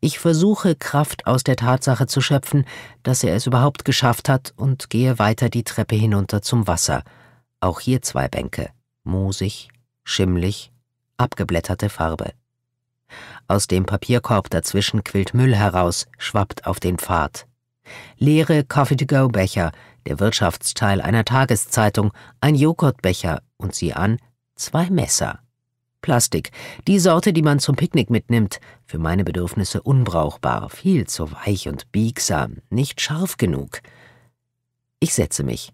Ich versuche Kraft aus der Tatsache zu schöpfen, dass er es überhaupt geschafft hat und gehe weiter die Treppe hinunter zum Wasser. Auch hier zwei Bänke, moosig, schimmlig, abgeblätterte Farbe. Aus dem Papierkorb dazwischen quillt Müll heraus, schwappt auf den Pfad. Leere Coffee-to-go-Becher, der Wirtschaftsteil einer Tageszeitung, ein Joghurtbecher und sieh an, zwei Messer. Plastik, die Sorte, die man zum Picknick mitnimmt, für meine Bedürfnisse unbrauchbar, viel zu weich und biegsam, nicht scharf genug. Ich setze mich.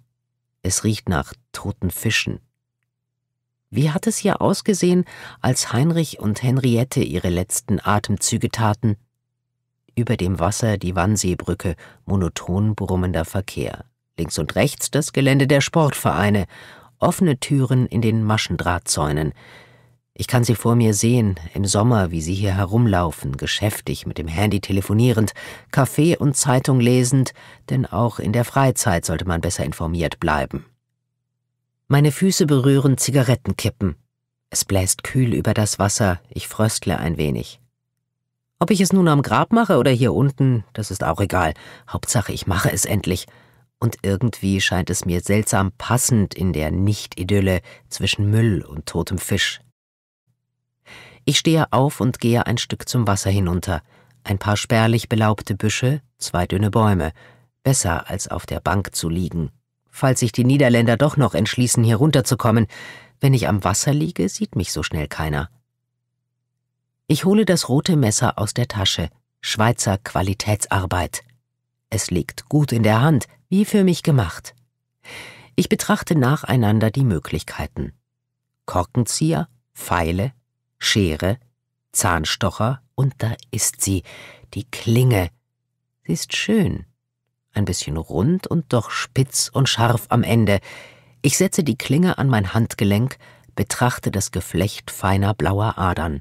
Es riecht nach toten Fischen. Wie hat es hier ausgesehen, als Heinrich und Henriette ihre letzten Atemzüge taten? Über dem Wasser die Wannseebrücke, monoton brummender Verkehr. Links und rechts das Gelände der Sportvereine, offene Türen in den Maschendrahtzäunen. Ich kann sie vor mir sehen, im Sommer, wie sie hier herumlaufen, geschäftig mit dem Handy telefonierend, Kaffee und Zeitung lesend, denn auch in der Freizeit sollte man besser informiert bleiben. Meine Füße berühren Zigarettenkippen. Es bläst kühl über das Wasser, ich fröstle ein wenig. Ob ich es nun am Grab mache oder hier unten, das ist auch egal. Hauptsache, ich mache es endlich. Und irgendwie scheint es mir seltsam passend in der Nicht-Idylle zwischen Müll und totem Fisch. Ich stehe auf und gehe ein Stück zum Wasser hinunter. Ein paar spärlich belaubte Büsche, zwei dünne Bäume. Besser als auf der Bank zu liegen. Falls sich die Niederländer doch noch entschließen, hier runterzukommen. Wenn ich am Wasser liege, sieht mich so schnell keiner. Ich hole das rote Messer aus der Tasche. Schweizer Qualitätsarbeit. Es liegt gut in der Hand, wie für mich gemacht. Ich betrachte nacheinander die Möglichkeiten. Korkenzieher, Pfeile, Schere, Zahnstocher und da ist sie, die Klinge. Sie ist schön, ein bisschen rund und doch spitz und scharf am Ende. Ich setze die Klinge an mein Handgelenk, betrachte das Geflecht feiner blauer Adern.